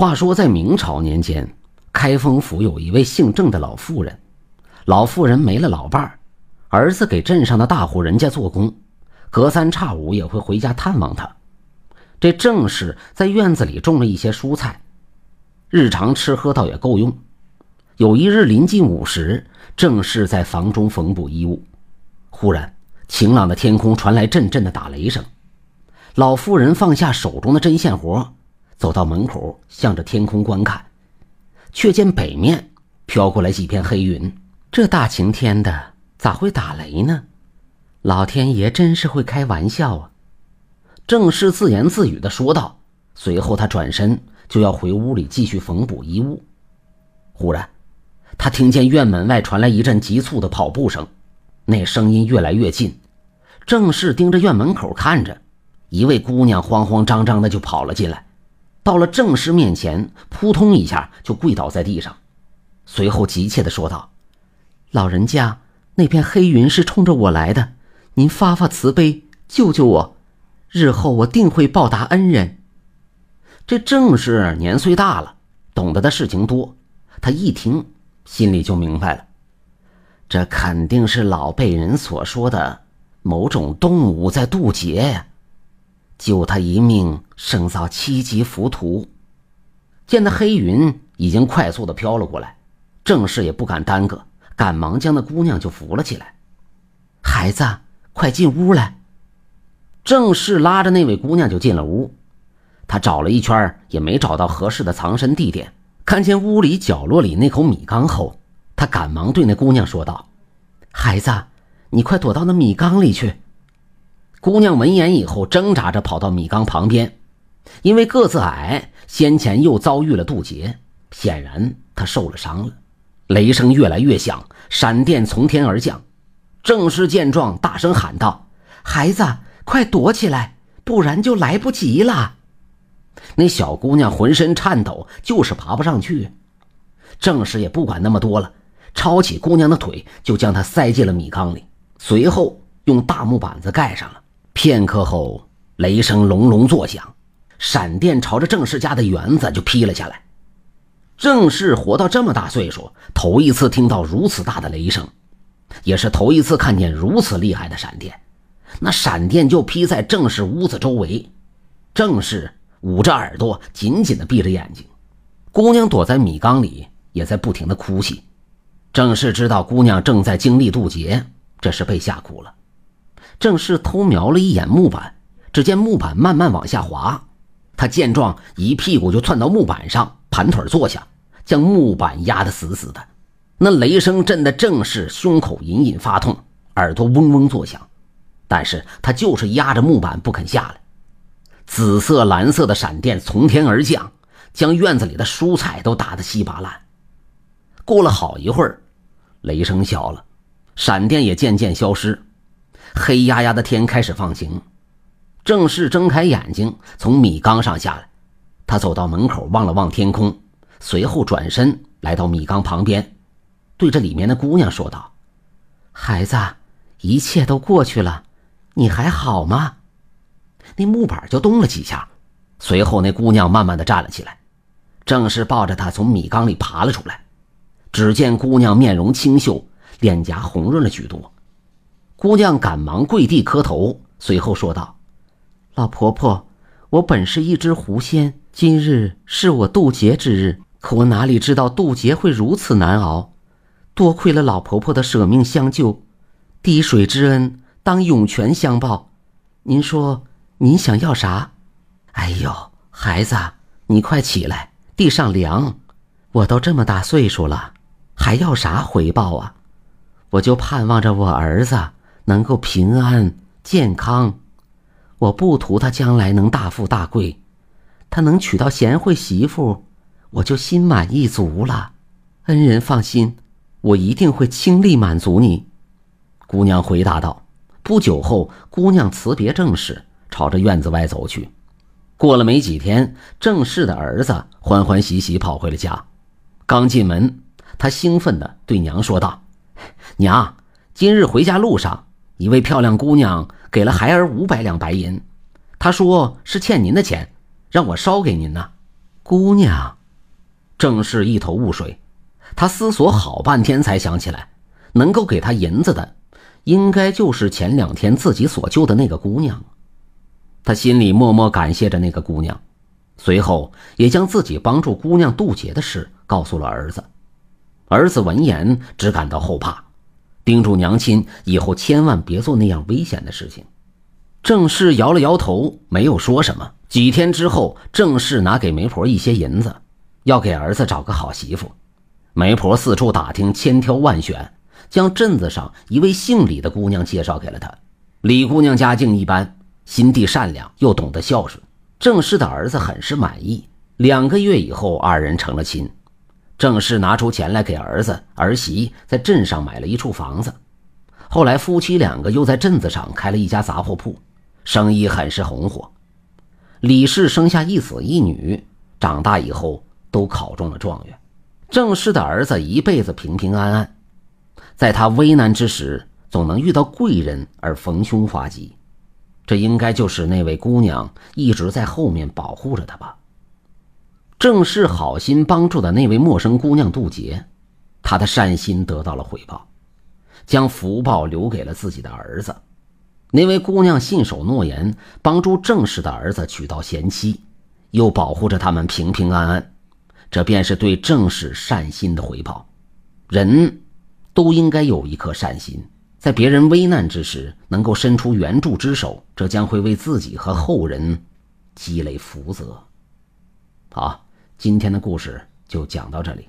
话说，在明朝年间，开封府有一位姓郑的老妇人。老妇人没了老伴儿，儿子给镇上的大户人家做工，隔三差五也会回家探望她。这郑氏在院子里种了一些蔬菜，日常吃喝倒也够用。有一日临近午时，郑氏在房中缝补衣物，忽然晴朗的天空传来阵阵的打雷声。老妇人放下手中的针线活。走到门口，向着天空观看，却见北面飘过来几片黑云。这大晴天的，咋会打雷呢？老天爷真是会开玩笑啊！郑氏自言自语的说道。随后，他转身就要回屋里继续缝补衣物。忽然，他听见院门外传来一阵急促的跑步声，那声音越来越近。郑氏盯着院门口看着，一位姑娘慌慌张张的就跑了进来。到了正氏面前，扑通一下就跪倒在地上，随后急切地说道：“老人家，那片黑云是冲着我来的，您发发慈悲，救救我，日后我定会报答恩人。”这正氏年岁大了，懂得的事情多，他一听心里就明白了，这肯定是老辈人所说的某种动物在渡劫。呀、救他一命，胜造七级浮屠。见那黑云已经快速的飘了过来，郑氏也不敢耽搁，赶忙将那姑娘就扶了起来。孩子，快进屋来。郑氏拉着那位姑娘就进了屋。他找了一圈也没找到合适的藏身地点，看见屋里角落里那口米缸后，他赶忙对那姑娘说道：“孩子，你快躲到那米缸里去。”姑娘闻言以后，挣扎着跑到米缸旁边，因为个子矮，先前又遭遇了渡劫，显然她受了伤了。雷声越来越响，闪电从天而降。郑氏见状，大声喊道：“孩子，快躲起来，不然就来不及了。”那小姑娘浑身颤抖，就是爬不上去。郑氏也不管那么多了，抄起姑娘的腿，就将她塞进了米缸里，随后用大木板子盖上了。片刻后，雷声隆隆作响，闪电朝着郑氏家的园子就劈了下来。郑氏活到这么大岁数，头一次听到如此大的雷声，也是头一次看见如此厉害的闪电。那闪电就劈在郑氏屋子周围，郑氏捂着耳朵，紧紧的闭着眼睛。姑娘躲在米缸里，也在不停的哭泣。郑氏知道姑娘正在经历渡劫，这是被吓哭了。正是偷瞄了一眼木板，只见木板慢慢往下滑，他见状一屁股就窜到木板上，盘腿坐下，将木板压得死死的。那雷声震得正是胸口隐隐发痛，耳朵嗡嗡作响，但是他就是压着木板不肯下来。紫色、蓝色的闪电从天而降，将院子里的蔬菜都打得稀巴烂。过了好一会儿，雷声小了，闪电也渐渐消失。黑压压的天开始放晴，郑氏睁开眼睛从米缸上下来，他走到门口望了望天空，随后转身来到米缸旁边，对着里面的姑娘说道：“孩子，一切都过去了，你还好吗？”那木板就动了几下，随后那姑娘慢慢的站了起来，正是抱着她从米缸里爬了出来。只见姑娘面容清秀，脸颊红润了许多。姑娘赶忙跪地磕头，随后说道：“老婆婆，我本是一只狐仙，今日是我渡劫之日，可我哪里知道渡劫会如此难熬？多亏了老婆婆的舍命相救，滴水之恩当涌泉相报。您说您想要啥？哎呦，孩子，你快起来，地上凉。我都这么大岁数了，还要啥回报啊？我就盼望着我儿子。”能够平安健康，我不图他将来能大富大贵，他能娶到贤惠媳妇，我就心满意足了。恩人放心，我一定会倾力满足你。”姑娘回答道。不久后，姑娘辞别郑氏，朝着院子外走去。过了没几天，郑氏的儿子欢欢喜喜跑回了家。刚进门，他兴奋地对娘说道：“娘，今日回家路上。”一位漂亮姑娘给了孩儿五百两白银，她说是欠您的钱，让我捎给您呢。姑娘，郑氏一头雾水，他思索好半天才想起来，能够给他银子的，应该就是前两天自己所救的那个姑娘。他心里默默感谢着那个姑娘，随后也将自己帮助姑娘渡劫的事告诉了儿子。儿子闻言只感到后怕。叮嘱娘亲以后千万别做那样危险的事情。郑氏摇了摇头，没有说什么。几天之后，郑氏拿给媒婆一些银子，要给儿子找个好媳妇。媒婆四处打听，千挑万选，将镇子上一位姓李的姑娘介绍给了他。李姑娘家境一般，心地善良，又懂得孝顺。郑氏的儿子很是满意。两个月以后，二人成了亲。郑氏拿出钱来给儿子儿媳，在镇上买了一处房子，后来夫妻两个又在镇子上开了一家杂货铺，生意很是红火。李氏生下一子一女，长大以后都考中了状元。郑氏的儿子一辈子平平安安，在他危难之时总能遇到贵人而逢凶化吉，这应该就是那位姑娘一直在后面保护着他吧。正是好心帮助的那位陌生姑娘渡劫，她的善心得到了回报，将福报留给了自己的儿子。那位姑娘信守诺言，帮助郑氏的儿子娶到贤妻，又保护着他们平平安安，这便是对郑氏善心的回报。人，都应该有一颗善心，在别人危难之时能够伸出援助之手，这将会为自己和后人积累福泽。好。今天的故事就讲到这里。